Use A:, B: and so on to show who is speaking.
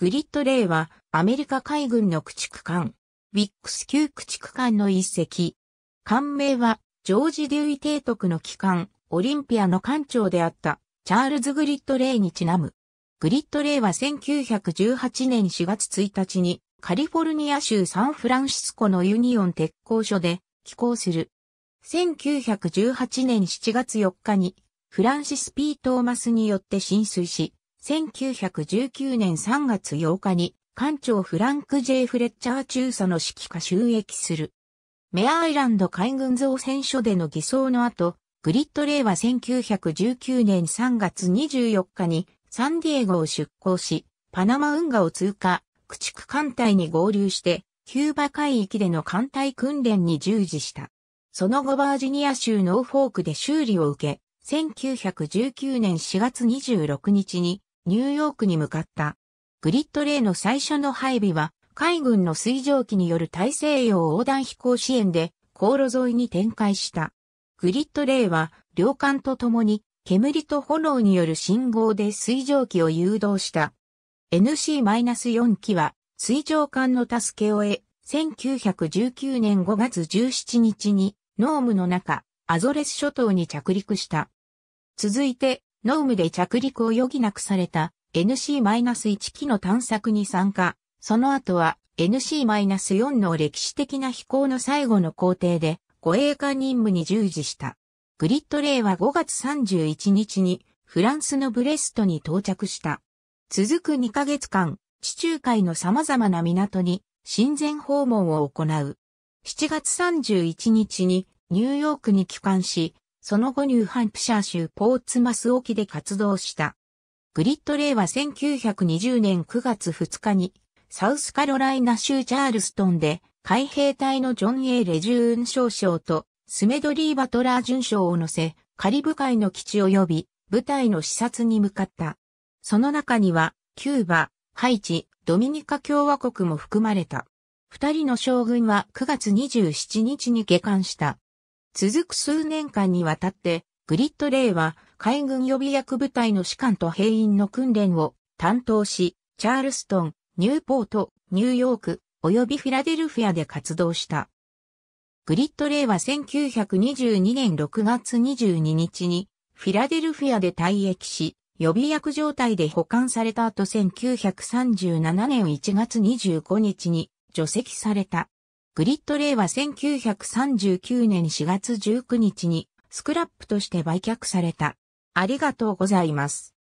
A: グリッドレイはアメリカ海軍の駆逐艦、ウィックス級駆逐艦の一隻。艦名はジョージ・デュイ提督の機関、オリンピアの艦長であったチャールズ・グリッドレイにちなむ。グリッドレイは1918年4月1日にカリフォルニア州サンフランシスコのユニオン鉄工所で寄港する。1918年7月4日にフランシス・ピートーマスによって浸水し、1919年3月8日に、艦長フランク・ジェイフレッチャー中佐の指揮下収益する。メアアイランド海軍造船所での偽装の後、グリッドレイは1919年3月24日にサンディエゴを出港し、パナマ運河を通過、駆逐艦隊に合流して、キューバ海域での艦隊訓練に従事した。その後バージニア州ノーフォークで修理を受け、1919年4月26日にニューヨークに向かった。グリッドレイの最初の配備は、海軍の水蒸気による大西洋横断飛行支援で、航路沿いに展開した。グリッドレイは、両艦とともに、煙と炎による信号で水蒸気を誘導した。NC-4 機は、水上艦の助けを得、1919年5月17日に、ノームの中、アゾレス諸島に着陸した。続いて、ノームで着陸を余儀なくされた NC-1 機の探索に参加、その後は NC-4 の歴史的な飛行の最後の工程で護衛艦任務に従事した。グリッドレイは5月31日にフランスのブレストに到着した。続く2ヶ月間、地中海の様々な港に親善訪問を行う。7月31日にニューヨークに帰還し、その後ニューハンプシャー州ポーツマス沖で活動した。グリッドレイは1920年9月2日に、サウスカロライナ州チャールストンで、海兵隊のジョン・エレ・ジューン少将と、スメドリー・バトラー巡将を乗せ、カリブ海の基地及び、部隊の視察に向かった。その中には、キューバ、ハイチ、ドミニカ共和国も含まれた。二人の将軍は9月27日に下艦した。続く数年間にわたって、グリッドレイは海軍予備役部隊の士官と兵員の訓練を担当し、チャールストン、ニューポート、ニューヨーク、及びフィラデルフィアで活動した。グリッドレイは1922年6月22日にフィラデルフィアで退役し、予備役状態で保管された後1937年1月25日に除籍された。グリッドレイは1939年4月19日にスクラップとして売却された。ありがとうございます。